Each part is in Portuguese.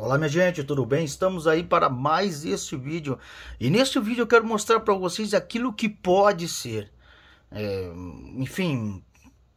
Olá minha gente, tudo bem? Estamos aí para mais este vídeo e neste vídeo eu quero mostrar para vocês aquilo que pode ser, é, enfim,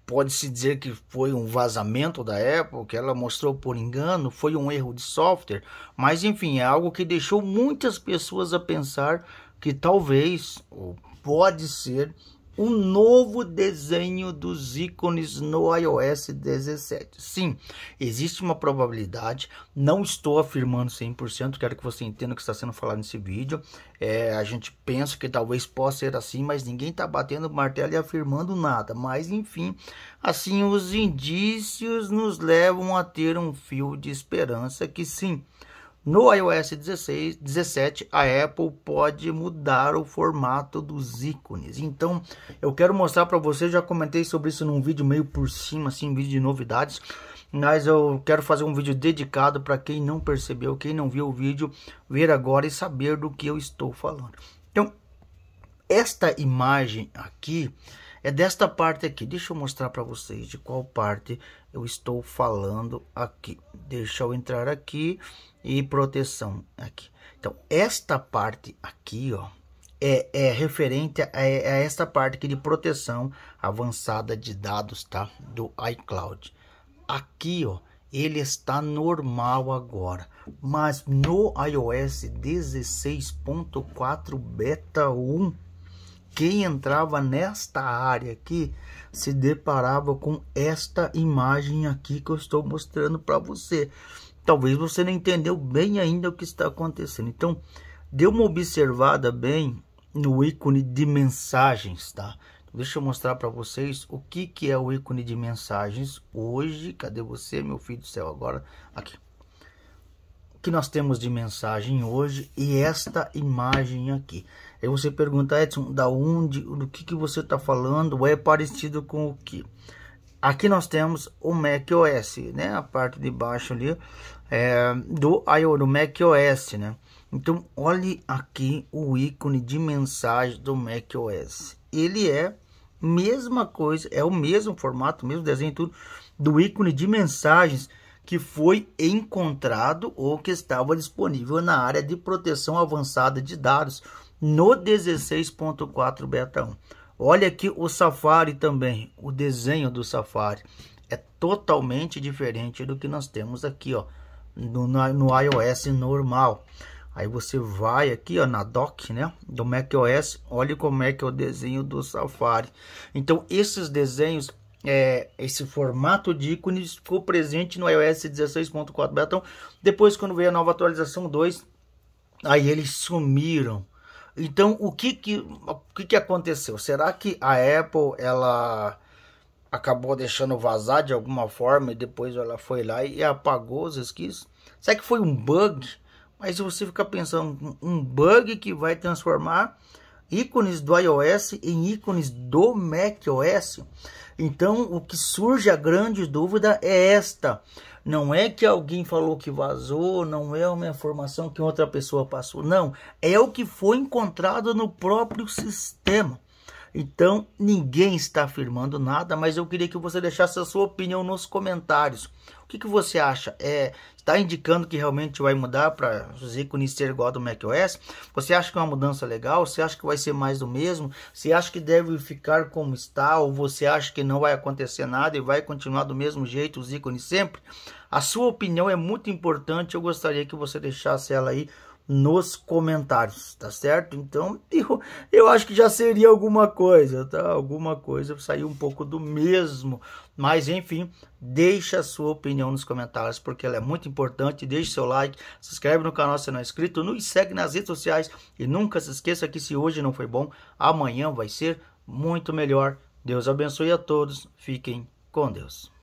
pode-se dizer que foi um vazamento da Apple, que ela mostrou por engano, foi um erro de software, mas enfim, é algo que deixou muitas pessoas a pensar que talvez, ou pode ser, um novo desenho dos ícones no iOS 17. Sim, existe uma probabilidade, não estou afirmando 100%, quero que você entenda o que está sendo falado nesse vídeo. É, a gente pensa que talvez possa ser assim, mas ninguém está batendo o martelo e afirmando nada. Mas enfim, assim os indícios nos levam a ter um fio de esperança que sim, no iOS 16, 17, a Apple pode mudar o formato dos ícones. Então, eu quero mostrar para vocês, já comentei sobre isso num vídeo meio por cima, assim, vídeo de novidades. Mas eu quero fazer um vídeo dedicado para quem não percebeu, quem não viu o vídeo, ver agora e saber do que eu estou falando. Então, esta imagem aqui é desta parte aqui. Deixa eu mostrar para vocês de qual parte eu estou falando aqui. Deixa eu entrar aqui e proteção aqui. Então, esta parte aqui, ó, é, é referente a, a é, é esta parte aqui de proteção avançada de dados, tá? Do iCloud. Aqui, ó, ele está normal agora, mas no iOS 16.4 beta 1 quem entrava nesta área aqui se deparava com esta imagem aqui que eu estou mostrando para você. Talvez você não entendeu bem ainda o que está acontecendo. Então, dê uma observada bem no ícone de mensagens, tá? Deixa eu mostrar para vocês o que, que é o ícone de mensagens hoje. Cadê você, meu filho do céu? Agora, aqui que nós temos de mensagem hoje e esta imagem aqui. Aí você pergunta, Edson, da onde, do que, que você está falando, é parecido com o que? Aqui nós temos o macOS, né? A parte de baixo ali é, do, do OS, né? Então, olhe aqui o ícone de mensagem do macOS. Ele é mesma coisa, é o mesmo formato, mesmo desenho tudo do ícone de mensagens que foi encontrado ou que estava disponível na área de proteção avançada de dados no 16.4 beta 1. Olha aqui o Safari também, o desenho do Safari é totalmente diferente do que nós temos aqui, ó, no, no iOS normal. Aí você vai aqui, ó, na dock, né, do macOS, olha como é que é o desenho do Safari. Então, esses desenhos é, esse formato de ícones ficou presente no iOS 16.4 Beta. Depois, quando veio a nova atualização 2, aí eles sumiram. Então, o que que, o que que aconteceu? Será que a Apple ela acabou deixando vazar de alguma forma e depois ela foi lá e apagou os esquis? Será que foi um bug? Mas se você ficar pensando, um bug que vai transformar ícones do iOS em ícones do macOS. Então, o que surge a grande dúvida é esta. Não é que alguém falou que vazou, não é uma informação que outra pessoa passou, não. É o que foi encontrado no próprio sistema. Então, ninguém está afirmando nada, mas eu queria que você deixasse a sua opinião nos comentários. O que, que você acha? É, está indicando que realmente vai mudar para os ícones ser igual do macOS? Você acha que é uma mudança legal? Você acha que vai ser mais do mesmo? Você acha que deve ficar como está? Ou você acha que não vai acontecer nada e vai continuar do mesmo jeito os ícones sempre? A sua opinião é muito importante, eu gostaria que você deixasse ela aí nos comentários, tá certo? Então, eu, eu acho que já seria alguma coisa, tá? Alguma coisa, sair um pouco do mesmo. Mas, enfim, deixa a sua opinião nos comentários, porque ela é muito importante. Deixe seu like, se inscreve no canal se não é inscrito, nos segue nas redes sociais. E nunca se esqueça que se hoje não foi bom, amanhã vai ser muito melhor. Deus abençoe a todos. Fiquem com Deus.